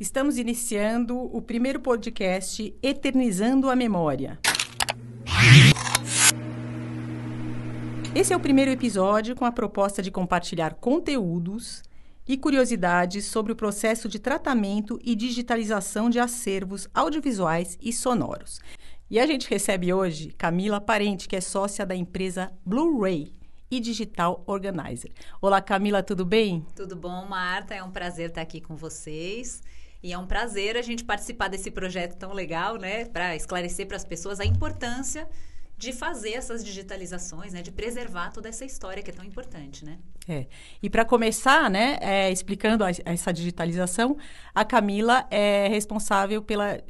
Estamos iniciando o primeiro podcast Eternizando a Memória. Esse é o primeiro episódio com a proposta de compartilhar conteúdos e curiosidades sobre o processo de tratamento e digitalização de acervos audiovisuais e sonoros. E a gente recebe hoje Camila Parente, que é sócia da empresa Blu-ray e Digital Organizer. Olá, Camila, tudo bem? Tudo bom, Marta? É um prazer estar aqui com vocês e é um prazer a gente participar desse projeto tão legal, né? Para esclarecer para as pessoas a importância de fazer essas digitalizações, né? De preservar toda essa história que é tão importante, né? É. E para começar, né, é, explicando a, essa digitalização, a Camila é responsável pela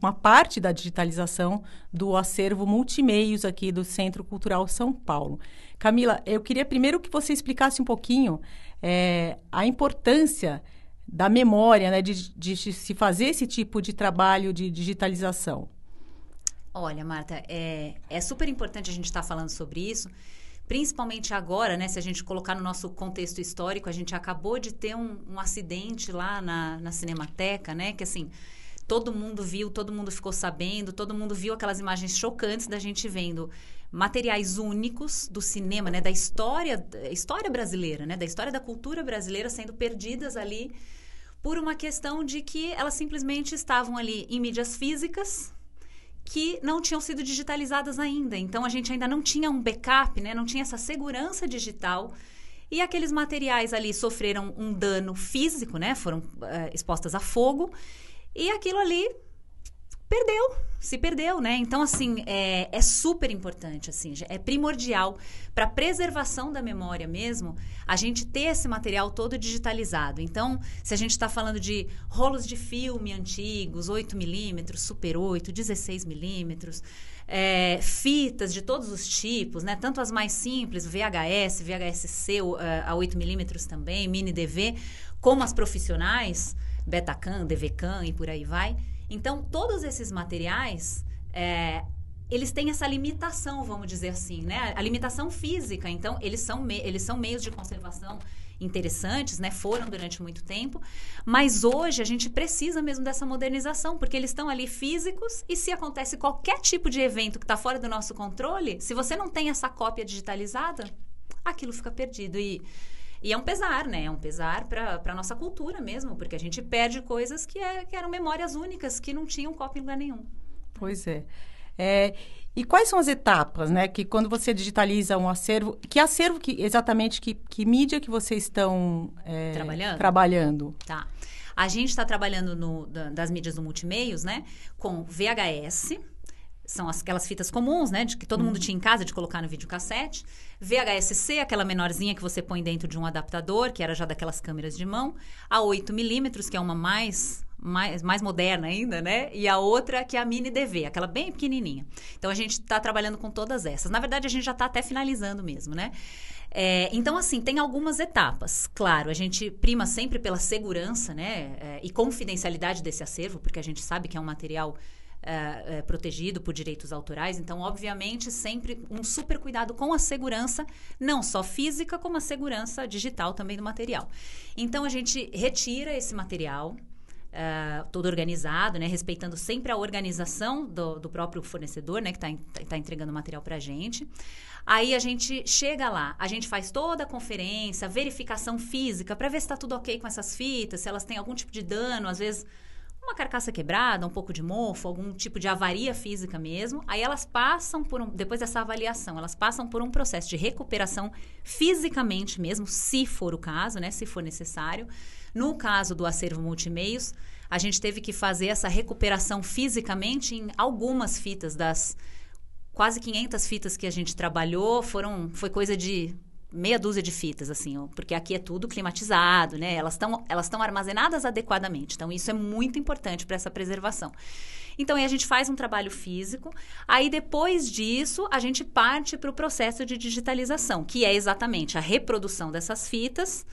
uma parte da digitalização do acervo multimeios aqui do Centro Cultural São Paulo. Camila, eu queria primeiro que você explicasse um pouquinho é, a importância da memória, né, de, de, se fazer esse tipo de trabalho de digitalização? Olha, Marta, é, é super importante a gente estar tá falando sobre isso, principalmente agora, né, se a gente colocar no nosso contexto histórico, a gente acabou de ter um, um acidente lá na, na Cinemateca, né, que assim, todo mundo viu, todo mundo ficou sabendo, todo mundo viu aquelas imagens chocantes da gente vendo materiais únicos do cinema, né, da história, história brasileira, né, da história da cultura brasileira sendo perdidas ali por uma questão de que elas simplesmente estavam ali em mídias físicas que não tinham sido digitalizadas ainda. Então a gente ainda não tinha um backup, né, não tinha essa segurança digital. E aqueles materiais ali sofreram um dano físico, né? Foram uh, expostas a fogo. E aquilo ali perdeu, se perdeu, né? Então, assim, é, é super importante, assim, é primordial para preservação da memória mesmo, a gente ter esse material todo digitalizado. Então, se a gente está falando de rolos de filme antigos, 8 milímetros, super 8, 16 milímetros, é, fitas de todos os tipos, né? Tanto as mais simples, VHS, VHS-C é, a 8 milímetros também, mini DV, como as profissionais, Betacam, DVCam e por aí vai então, todos esses materiais, é, eles têm essa limitação, vamos dizer assim, né? A limitação física. Então, eles são, eles são meios de conservação interessantes, né? Foram durante muito tempo, mas hoje a gente precisa mesmo dessa modernização, porque eles estão ali físicos e se acontece qualquer tipo de evento que está fora do nosso controle, se você não tem essa cópia digitalizada, aquilo fica perdido e e é um pesar, né? É um pesar para a nossa cultura mesmo, porque a gente perde coisas que, é, que eram memórias únicas, que não tinham cópia em lugar nenhum. Pois é. é. E quais são as etapas, né? Que quando você digitaliza um acervo, que acervo que exatamente que, que mídia que vocês estão é, trabalhando? trabalhando? Tá. A gente está trabalhando no, das mídias do multimeios, né? Com VHS, são aquelas fitas comuns, né? De que todo hum. mundo uhum. tinha em casa de colocar no videocassete. VHSC, aquela menorzinha que você põe dentro de um adaptador, que era já daquelas câmeras de mão. A 8mm, que é uma mais, mais, mais moderna ainda, né? E a outra que é a mini DV, aquela bem pequenininha. Então a gente está trabalhando com todas essas. Na verdade, a gente já está até finalizando mesmo, né? É, então, assim, tem algumas etapas. Claro, a gente prima sempre pela segurança né, é, e confidencialidade desse acervo, porque a gente sabe que é um material é, é, protegido por direitos autorais. Então, obviamente, sempre um super cuidado com a segurança, não só física, como a segurança digital também do material. Então, a gente retira esse material. Uh, todo organizado, né? respeitando sempre a organização do, do próprio fornecedor, né? que está tá entregando o material para a gente. Aí a gente chega lá, a gente faz toda a conferência, verificação física, para ver se está tudo ok com essas fitas, se elas têm algum tipo de dano, às vezes uma carcaça quebrada, um pouco de mofo, algum tipo de avaria física mesmo. Aí elas passam por um, depois dessa avaliação, elas passam por um processo de recuperação fisicamente mesmo, se for o caso, né, se for necessário. No caso do acervo multimeios, a gente teve que fazer essa recuperação fisicamente em algumas fitas das quase 500 fitas que a gente trabalhou, foram foi coisa de meia dúzia de fitas, assim, ó, porque aqui é tudo climatizado, né? Elas estão elas estão armazenadas adequadamente. Então, isso é muito importante para essa preservação. Então, aí a gente faz um trabalho físico, aí depois disso, a gente parte para o processo de digitalização, que é exatamente a reprodução dessas fitas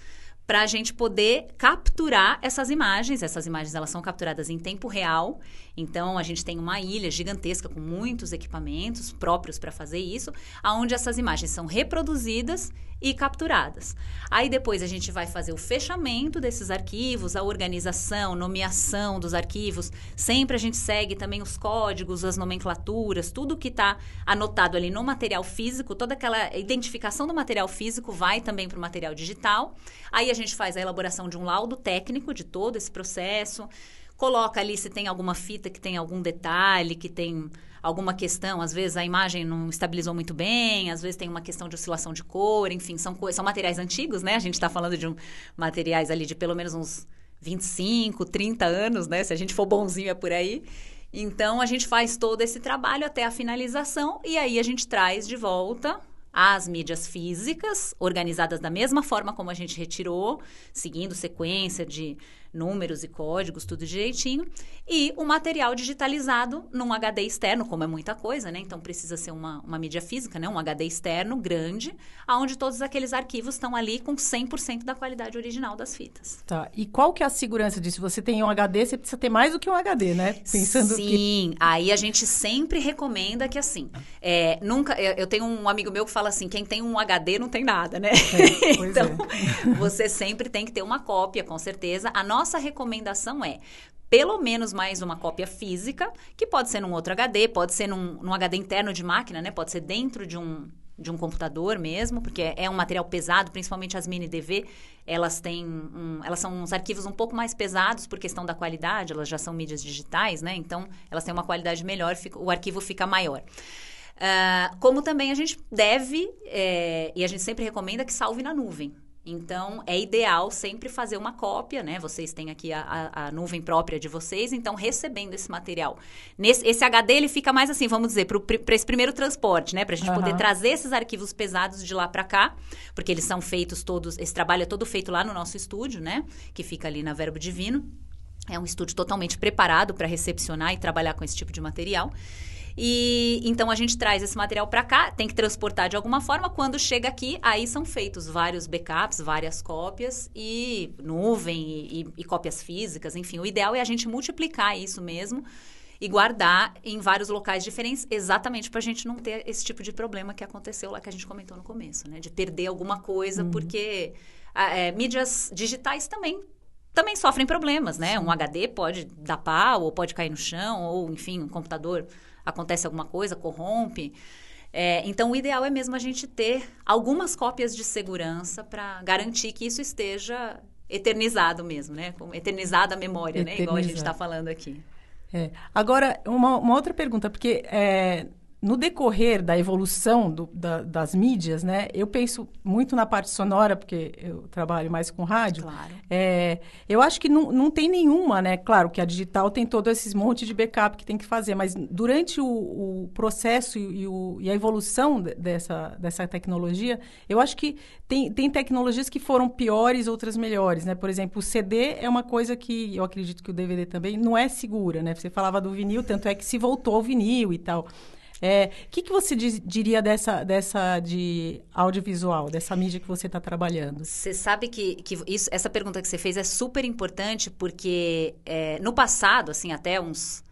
para a gente poder capturar essas imagens. Essas imagens elas são capturadas em tempo real então, a gente tem uma ilha gigantesca com muitos equipamentos próprios para fazer isso, aonde essas imagens são reproduzidas e capturadas. Aí depois a gente vai fazer o fechamento desses arquivos, a organização, nomeação dos arquivos. Sempre a gente segue também os códigos, as nomenclaturas, tudo que está anotado ali no material físico, toda aquela identificação do material físico vai também para o material digital. Aí a gente faz a elaboração de um laudo técnico de todo esse processo coloca ali se tem alguma fita que tem algum detalhe, que tem alguma questão, às vezes a imagem não estabilizou muito bem, às vezes tem uma questão de oscilação de cor, enfim, são, são materiais antigos, né? A gente está falando de um, materiais ali de pelo menos uns 25, 30 anos, né? Se a gente for bonzinho é por aí. Então a gente faz todo esse trabalho até a finalização e aí a gente traz de volta as mídias físicas, organizadas da mesma forma como a gente retirou, seguindo sequência de números e códigos, tudo direitinho, e o material digitalizado num HD externo, como é muita coisa, né? Então precisa ser uma, uma mídia física, né? Um HD externo grande, onde todos aqueles arquivos estão ali com 100% da qualidade original das fitas. Tá. E qual que é a segurança disso? Você tem um HD, você precisa ter mais do que um HD, né? Pensando Sim. Que... Aí a gente sempre recomenda que assim, é, nunca. Eu tenho um amigo meu que fala assim, quem tem um HD não tem nada, né? É, então é. você sempre tem que ter uma cópia, com certeza. A nossa nossa recomendação é pelo menos mais uma cópia física, que pode ser num outro HD, pode ser num, num HD interno de máquina, né? Pode ser dentro de um, de um computador mesmo, porque é um material pesado, principalmente as mini DV, elas têm um, elas são uns arquivos um pouco mais pesados por questão da qualidade, elas já são mídias digitais, né? Então elas têm uma qualidade melhor, fica, o arquivo fica maior. Uh, como também a gente deve, é, e a gente sempre recomenda que salve na nuvem. Então, é ideal sempre fazer uma cópia, né? Vocês têm aqui a, a, a nuvem própria de vocês, então recebendo esse material. Nesse, esse HD, ele fica mais assim, vamos dizer, para esse primeiro transporte, né? Para a gente uhum. poder trazer esses arquivos pesados de lá para cá, porque eles são feitos todos, esse trabalho é todo feito lá no nosso estúdio, né? Que fica ali na Verbo Divino. É um estúdio totalmente preparado para recepcionar e trabalhar com esse tipo de material. E então a gente traz esse material para cá, tem que transportar de alguma forma. Quando chega aqui, aí são feitos vários backups, várias cópias e nuvem e, e, e cópias físicas, enfim. O ideal é a gente multiplicar isso mesmo e guardar em vários locais diferentes, exatamente para a gente não ter esse tipo de problema que aconteceu lá que a gente comentou no começo, né? De perder alguma coisa, uhum. porque é, mídias digitais também também sofrem problemas, né? Um HD pode dar pau, ou pode cair no chão, ou enfim, um computador acontece alguma coisa, corrompe. É, então, o ideal é mesmo a gente ter algumas cópias de segurança para garantir que isso esteja eternizado mesmo, né? Eternizada a memória, Eternizado. né? Igual a gente está falando aqui. É. Agora, uma, uma, outra pergunta, porque é, no decorrer da evolução do, da, das mídias, né, eu penso muito na parte sonora, porque eu trabalho mais com rádio. Claro. É, eu acho que não, não tem nenhuma, né? Claro que a digital tem todo esses monte de backup que tem que fazer, mas durante o, o processo e, e, o, e, a evolução dessa, dessa tecnologia, eu acho que tem, tem tecnologias que foram piores, outras melhores, né? Por exemplo, o CD é uma coisa que eu acredito que o DVD também não é segura, né? Você falava do vinil, tanto é que se voltou ao vinil e tal. O é, que, que você diz, diria dessa, dessa de audiovisual, dessa mídia que você está trabalhando? Você sabe que, que isso, essa pergunta que você fez é super importante porque é, no passado, assim, até uns.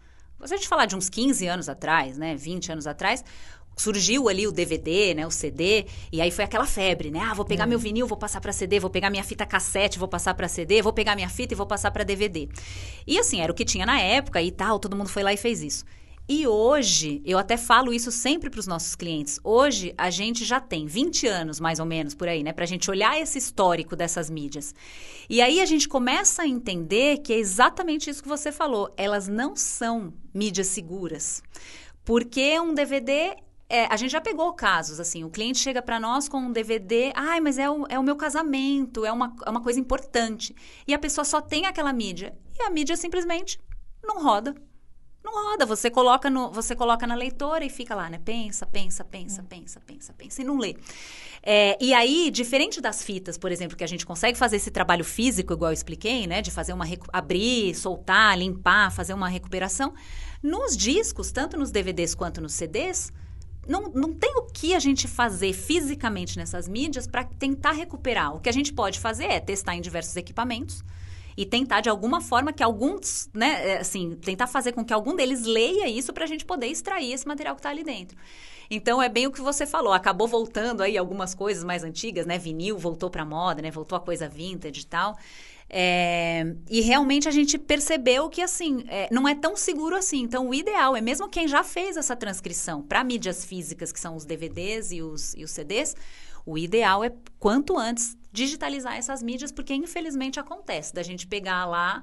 Se a gente falar de uns 15 anos atrás, né? 20 anos atrás, surgiu ali o DVD, né, o CD, e aí foi aquela febre, né? Ah, vou pegar é. meu hum. vinil, vou passar para CD, vou pegar minha fita cassete, vou passar para CD, vou pegar minha fita e vou passar para DVD. E assim, era o que tinha na época e tal, todo mundo foi lá e fez isso. E hoje, eu até falo isso sempre para os nossos clientes. Hoje, a gente já tem 20 anos, mais ou menos, por aí, né? Para a gente olhar esse histórico dessas mídias. E aí a gente começa a entender que é exatamente isso que você falou. Elas não são mídias seguras. Porque um DVD é, a gente já pegou casos, assim, o cliente chega para nós com um DVD, ai, ah, mas é o, é o meu casamento, é uma, é uma coisa importante. E a pessoa só tem aquela mídia. E a mídia simplesmente não roda. Não roda, você coloca, no, você coloca na leitora e fica lá, né? Pensa, pensa, pensa, hum. pensa, pensa, pensa e não lê. É, e aí, diferente das fitas, por exemplo, que a gente consegue fazer esse trabalho físico, igual eu expliquei, né? De fazer uma abrir, soltar, limpar, fazer uma recuperação. Nos discos, tanto nos DVDs quanto nos CDs, não, não tem o que a gente fazer fisicamente nessas mídias para tentar recuperar. O que a gente pode fazer é testar em diversos equipamentos e tentar de alguma forma que alguns, né, é, assim, tentar fazer com que algum deles leia isso para a gente poder extrair esse material que está ali dentro. Então é bem o que você falou, acabou voltando aí algumas coisas mais antigas, né? Vinil voltou para moda, né? Voltou a coisa vintage e tal. É, e realmente a gente percebeu que assim é, não é tão seguro assim. Então o ideal é mesmo quem já fez essa transcrição para mídias físicas, que são os DVDs e os, e os CDs, o ideal é quanto antes digitalizar essas mídias, porque infelizmente acontece da gente pegar lá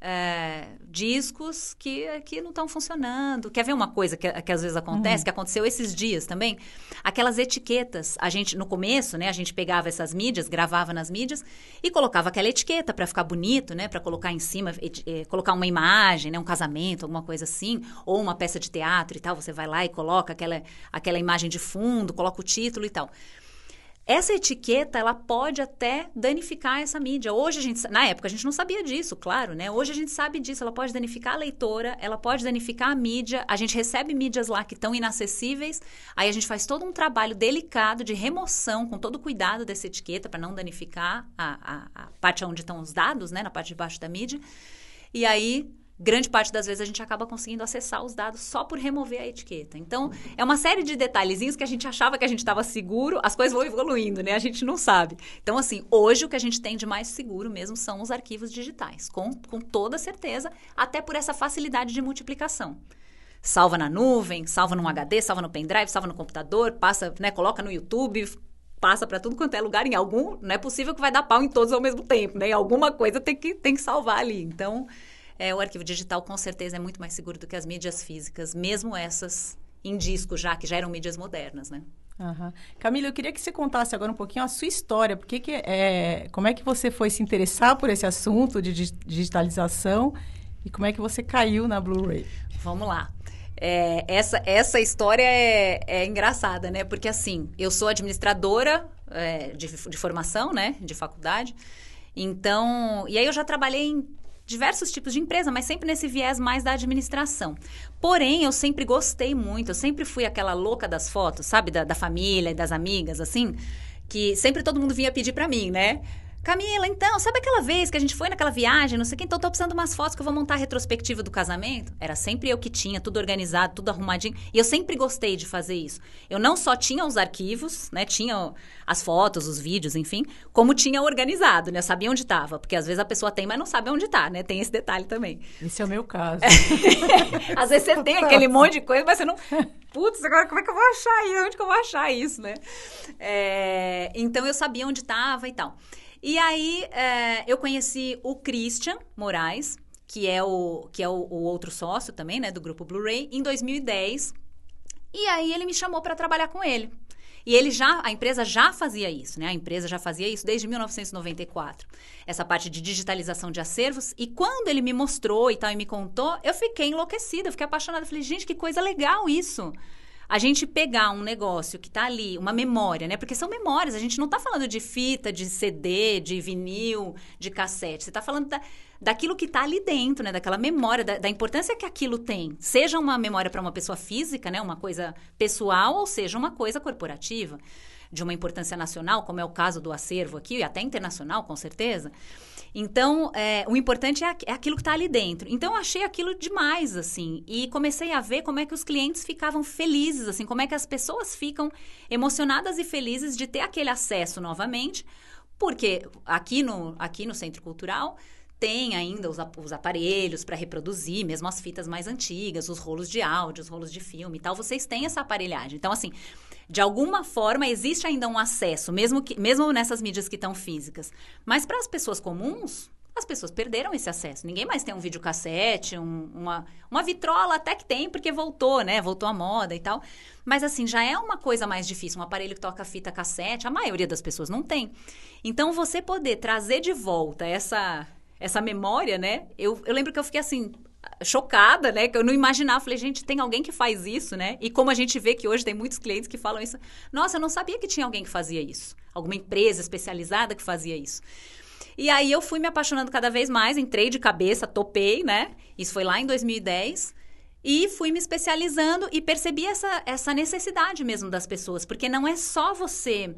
é, discos que, que não estão funcionando. Quer ver uma coisa que, que às vezes acontece, uhum. que aconteceu esses dias também? Aquelas etiquetas. A gente, no começo, né, a gente pegava essas mídias, gravava nas mídias e colocava aquela etiqueta para ficar bonito, né? para colocar em cima, eh, colocar uma imagem, né, um casamento, alguma coisa assim, ou uma peça de teatro e tal. Você vai lá e coloca aquela, aquela imagem de fundo, coloca o título e tal essa etiqueta ela pode até danificar essa mídia. Hoje a gente, na época a gente não sabia disso, claro, né? Hoje a gente sabe disso. Ela pode danificar a leitora, ela pode danificar a mídia. A gente recebe mídias lá que estão inacessíveis. Aí a gente faz todo um trabalho delicado de remoção com todo o cuidado dessa etiqueta para não danificar a, a, a parte onde estão os dados, né? Na parte de baixo da mídia. E aí grande parte das vezes a gente acaba conseguindo acessar os dados só por remover a etiqueta. Então, é uma série de detalhezinhos que a gente achava que a gente estava seguro, as coisas vão evoluindo, né? A gente não sabe. Então, assim, hoje o que a gente tem de mais seguro mesmo são os arquivos digitais, com, com toda certeza, até por essa facilidade de multiplicação salva na nuvem, salva num HD, salva no pendrive, salva no computador, passa, né, coloca no YouTube, passa para tudo quanto é lugar em algum, não é possível que vai dar pau em todos ao mesmo tempo, né? Alguma coisa tem que tem que salvar ali. Então, é, o arquivo digital, com certeza, é muito mais seguro do que as mídias físicas, mesmo essas em disco, já que já eram mídias modernas, né? Uhum. Camila, eu queria que você contasse agora um pouquinho a sua história, porque que, é, como é que você foi se interessar por esse assunto de digitalização e como é que você caiu na Blu-ray? Vamos lá. É, essa, essa história é, é, engraçada, né? Porque assim, eu sou administradora é, de, de formação, né? De faculdade. Então, e aí eu já trabalhei em diversos tipos de empresa, mas sempre nesse viés mais da administração. Porém, eu sempre gostei muito, eu sempre fui aquela louca das fotos, sabe? Da, da família e das amigas, assim, que sempre todo mundo vinha pedir para mim, né? Camila, então, sabe aquela vez que a gente foi naquela viagem, não sei quem, então tô precisando de umas fotos que eu vou montar a retrospectiva do casamento? Era sempre eu que tinha, tudo organizado, tudo arrumadinho. E eu sempre gostei de fazer isso. Eu não só tinha os arquivos, né? Tinha as fotos, os vídeos, enfim, como tinha organizado, né? Eu sabia onde estava. Porque às vezes a pessoa tem, mas não sabe onde está, né? Tem esse detalhe também. Esse é o meu caso. às vezes você tem aquele monte de coisa, mas você não. Putz, agora como é que eu vou achar isso? Onde que eu vou achar isso, né? É... Então eu sabia onde estava e tal. E aí é, eu conheci o Christian Moraes, que é o, que é o, o outro sócio também, né, do grupo Blu-ray, em 2010. E aí ele me chamou para trabalhar com ele. E ele já, a empresa já fazia isso, né? A empresa já fazia isso desde 1994. Essa parte de digitalização de acervos. E quando ele me mostrou e tal, e me contou, eu fiquei enlouquecida, fiquei apaixonada. falei, gente, que coisa legal isso a gente pegar um negócio que está ali, uma memória, né? Porque são memórias, a gente não está falando de fita, de CD, de vinil, de cassete. Você está falando da, daquilo que está ali dentro, né? Daquela memória, da, da, importância que aquilo tem. Seja uma memória para uma pessoa física, né? Uma coisa pessoal, ou seja uma coisa corporativa de uma importância nacional, como é o caso do acervo aqui, e até internacional, com certeza. Então, é, o importante é, é aquilo que está ali dentro. Então, eu achei aquilo demais, assim. E comecei a ver como é que os clientes ficavam felizes, assim, como é que as pessoas ficam emocionadas e felizes de ter aquele acesso novamente. Porque aqui no, aqui no Centro Cultural, tem ainda os, os aparelhos para reproduzir, mesmo as fitas mais antigas, os rolos de áudio, os rolos de filme e tal, vocês têm essa aparelhagem. Então, assim, de alguma forma existe ainda um acesso, mesmo, que, mesmo nessas mídias que estão físicas. Mas para as pessoas comuns, as pessoas perderam esse acesso. Ninguém mais tem um videocassete, um, uma, uma vitrola até que tem, porque voltou, né? Voltou à moda e tal. Mas assim, já é uma coisa mais difícil. Um aparelho que toca fita cassete, a maioria das pessoas não tem. Então, você poder trazer de volta essa essa memória, né? Eu, eu lembro que eu fiquei assim, chocada, né? Que eu não imaginava. Falei, gente, tem alguém que faz isso, né? E como a gente vê que hoje tem muitos clientes que falam isso. Nossa, eu não sabia que tinha alguém que fazia isso. Alguma empresa especializada que fazia isso. E aí eu fui me apaixonando cada vez mais, entrei de cabeça, topei, né? Isso foi lá em 2010. E fui me especializando e percebi essa, essa necessidade mesmo das pessoas, porque não é só você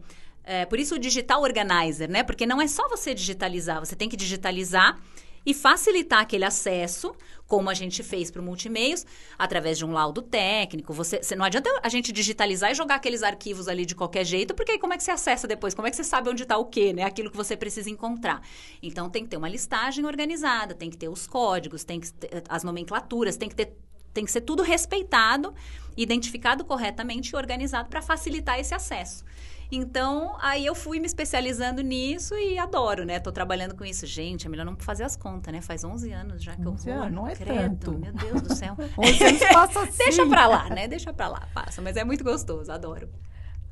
é, por isso o digital organizer, né? Porque não é só você digitalizar, você tem que digitalizar e facilitar aquele acesso, como a gente fez para o Multimeios, através de um laudo técnico. Você, você, não adianta a gente digitalizar e jogar aqueles arquivos ali de qualquer jeito, porque aí como é que você acessa depois? Como é que você sabe onde está o quê, né? Aquilo que você precisa encontrar. Então tem que ter uma listagem organizada, tem que ter os códigos, tem que ter as nomenclaturas, tem que ter tem que ser tudo respeitado, identificado corretamente e organizado para facilitar esse acesso. Então, aí eu fui me especializando nisso e adoro, né? Tô trabalhando com isso. Gente, é melhor não fazer as contas, né? Faz 11 anos já que 11 eu vou. Anos, não é credo, tanto. Meu Deus do céu. 11 anos passa assim. Deixa pra assim. lá, né? Deixa pra lá, passa. Mas é muito gostoso, adoro.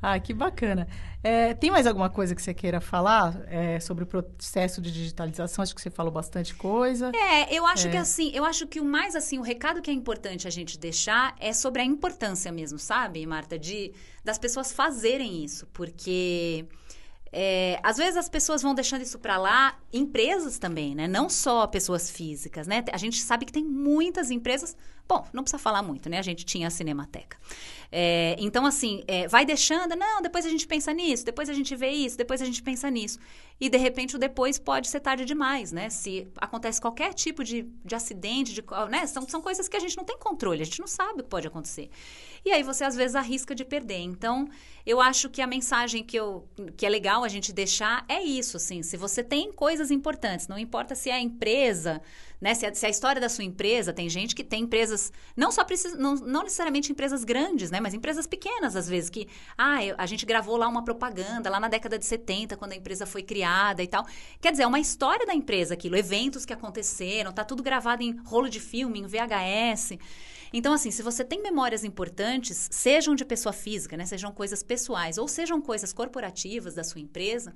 Ah, que bacana. É, tem mais alguma coisa que você queira falar é, sobre o processo de digitalização? Acho que você falou bastante coisa. É, eu acho é. que assim, eu acho que o mais assim, o recado que é importante a gente deixar é sobre a importância mesmo, sabe, Marta, de das pessoas fazerem isso, porque é, às vezes as pessoas vão deixando isso para lá, empresas também, né? Não só pessoas físicas, né? A gente sabe que tem muitas empresas Bom, não precisa falar muito, né? A gente tinha a Cinemateca. É, então, assim, é, vai deixando, não, depois a gente pensa nisso, depois a gente vê isso, depois a gente pensa nisso. E, de repente, o depois pode ser tarde demais, né? Se acontece qualquer tipo de, de acidente, de, né? São, são coisas que a gente não tem controle, a gente não sabe o que pode acontecer. E aí você, às vezes, arrisca de perder. Então, eu acho que a mensagem que, eu, que é legal a gente deixar é isso, assim. Se você tem coisas importantes, não importa se é a empresa, né? Se, a, se a história da sua empresa, tem gente que tem empresas, não só precisa, não, não necessariamente empresas grandes, né? mas empresas pequenas, às vezes, que ah, eu, a gente gravou lá uma propaganda lá na década de 70, quando a empresa foi criada e tal. Quer dizer, é uma história da empresa aquilo, eventos que aconteceram, tá tudo gravado em rolo de filme, em VHS. Então, assim, se você tem memórias importantes, sejam de pessoa física, né? Sejam coisas pessoais ou sejam coisas corporativas da sua empresa,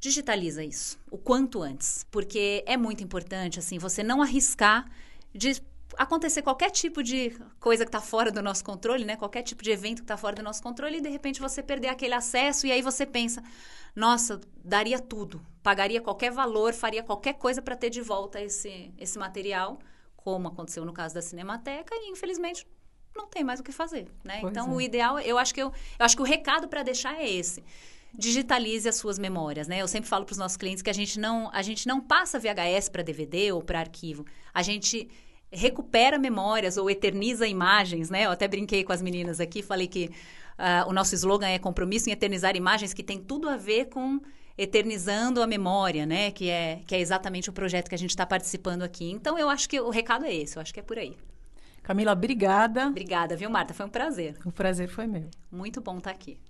digitaliza isso o quanto antes, porque é muito importante assim você não arriscar de acontecer qualquer tipo de coisa que está fora do nosso controle, né? Qualquer tipo de evento que está fora do nosso controle e de repente você perder aquele acesso e aí você pensa, nossa, daria tudo, pagaria qualquer valor, faria qualquer coisa para ter de volta esse esse material, como aconteceu no caso da Cinemateca e infelizmente não tem mais o que fazer, né? Pois então é. o ideal, eu acho que eu, eu acho que o recado para deixar é esse digitalize as suas memórias, né? Eu sempre falo para os nossos clientes que a gente não, a gente não passa VHS para DVD ou para arquivo. A gente recupera memórias ou eterniza imagens, né? Eu até brinquei com as meninas aqui, falei que uh, o nosso slogan é compromisso em eternizar imagens que tem tudo a ver com eternizando a memória, né? Que é, que é exatamente o projeto que a gente está participando aqui. Então, eu acho que o recado é esse, eu acho que é por aí. Camila, obrigada. Obrigada, viu, Marta? Foi um prazer. O prazer foi meu. Muito bom estar tá aqui.